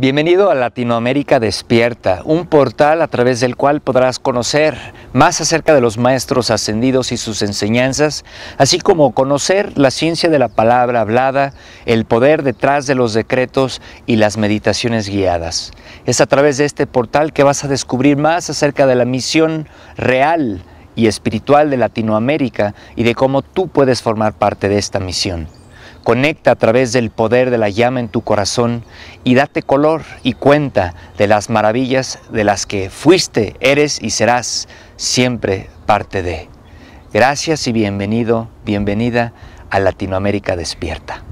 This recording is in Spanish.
Bienvenido a Latinoamérica Despierta, un portal a través del cual podrás conocer más acerca de los maestros ascendidos y sus enseñanzas, así como conocer la ciencia de la palabra hablada, el poder detrás de los decretos y las meditaciones guiadas. Es a través de este portal que vas a descubrir más acerca de la misión real y espiritual de Latinoamérica y de cómo tú puedes formar parte de esta misión. Conecta a través del poder de la llama en tu corazón y date color y cuenta de las maravillas de las que fuiste, eres y serás siempre parte de. Gracias y bienvenido, bienvenida a Latinoamérica Despierta.